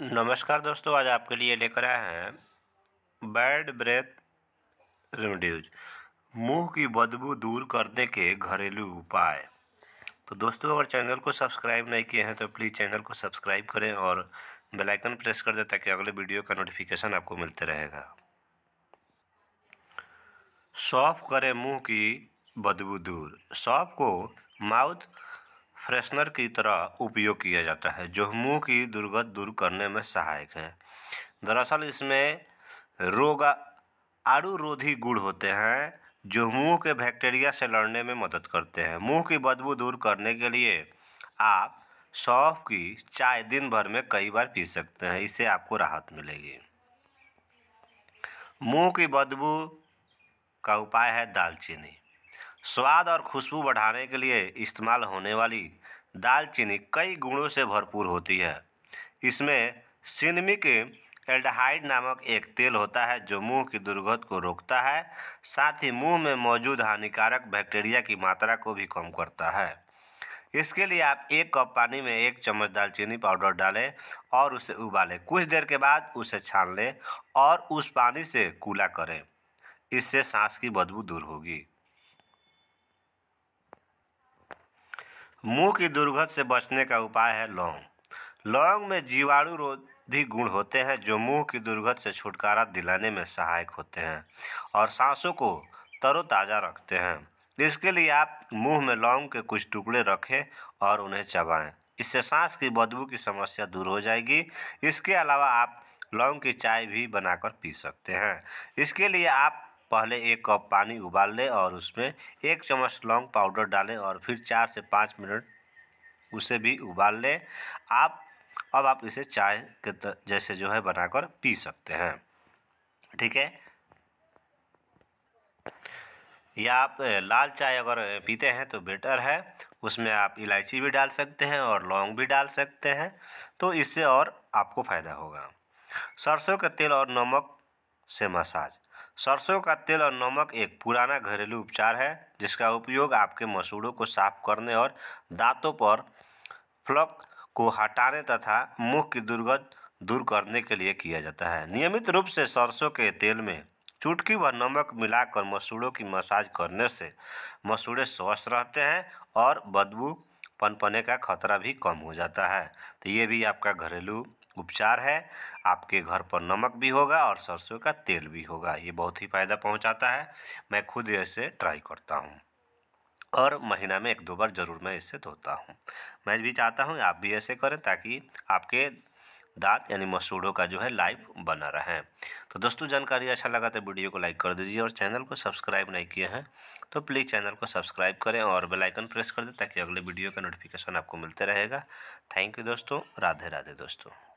नमस्कार दोस्तों आज आपके लिए लेकर आए हैं बैड ब्रेथ रेमडीज़ मुंह की बदबू दूर करने के घरेलू उपाय तो दोस्तों अगर चैनल को सब्सक्राइब नहीं किए हैं तो प्लीज़ चैनल को सब्सक्राइब करें और बेल आइकन प्रेस कर दें ताकि अगले वीडियो का नोटिफिकेशन आपको मिलते रहेगा सौंफ करें मुंह की बदबू दूर सौंफ को माउथ फ्रेशनर की तरह उपयोग किया जाता है जो मुंह की दुर्गत दूर करने में सहायक है दरअसल इसमें रोग आड़ूरोधी गुण होते हैं जो मुंह के बैक्टीरिया से लड़ने में मदद करते हैं मुंह की बदबू दूर करने के लिए आप सौंफ की चाय दिन भर में कई बार पी सकते हैं इससे आपको राहत मिलेगी मुंह की बदबू का उपाय है दालचीनी स्वाद और खुशबू बढ़ाने के लिए इस्तेमाल होने वाली दालचीनी कई गुणों से भरपूर होती है इसमें सिनमिक एल्डहाइड नामक एक तेल होता है जो मुंह की दुर्गंध को रोकता है साथ ही मुंह में मौजूद हानिकारक बैक्टीरिया की मात्रा को भी कम करता है इसके लिए आप एक कप पानी में एक चम्मच दालचीनी पाउडर डालें और उसे उबालें कुछ देर के बाद उसे छान लें और उस पानी से कूला करें इससे सांस की बदबू दूर होगी मुंह की दुर्गंध से बचने का उपाय है लौंग लौंग में जीवाणु रोधी गुण होते हैं जो मुंह की दुर्गंध से छुटकारा दिलाने में सहायक होते हैं और सांसों को तरोताज़ा रखते हैं इसके लिए आप मुंह में लौंग के कुछ टुकड़े रखें और उन्हें चबाएं इससे सांस की बदबू की समस्या दूर हो जाएगी इसके अलावा आप लौंग की चाय भी बनाकर पी सकते हैं इसके लिए आप पहले एक कप पानी उबाल लें और उसमें एक चम्मच लौंग पाउडर डालें और फिर चार से पाँच मिनट उसे भी उबाल लें आप अब आप इसे चाय के जैसे जो है बनाकर पी सकते हैं ठीक है या आप लाल चाय अगर पीते हैं तो बेटर है उसमें आप इलायची भी डाल सकते हैं और लौंग भी डाल सकते हैं तो इससे और आपको फ़ायदा होगा सरसों का तेल और नमक से मसाज सरसों का तेल और नमक एक पुराना घरेलू उपचार है जिसका उपयोग आपके मसूड़ों को साफ करने और दांतों पर फ्लक को हटाने तथा मुख की दुर्गंध दूर करने के लिए किया जाता है नियमित रूप से सरसों के तेल में चुटकी व नमक मिलाकर मसूड़ों की मसाज करने से मसूड़े स्वस्थ रहते हैं और बदबू पनपने का खतरा भी कम हो जाता है तो ये भी आपका घरेलू उपचार है आपके घर पर नमक भी होगा और सरसों का तेल भी होगा ये बहुत ही फ़ायदा पहुंचाता है मैं खुद इसे ट्राई करता हूँ और महीना में एक दो बार ज़रूर मैं इसे धोता हूँ मैं भी चाहता हूँ आप भी ऐसे करें ताकि आपके दांत यानी मसूड़ों का जो है लाइफ बना रहे तो दोस्तों जानकारी अच्छा लगा तो वीडियो को लाइक कर दीजिए और चैनल को सब्सक्राइब नहीं किए हैं तो प्लीज़ चैनल को सब्सक्राइब करें और बेल आइकन प्रेस कर दें ताकि अगले वीडियो का नोटिफिकेशन आपको मिलते रहेगा थैंक यू दोस्तों राधे राधे दोस्तों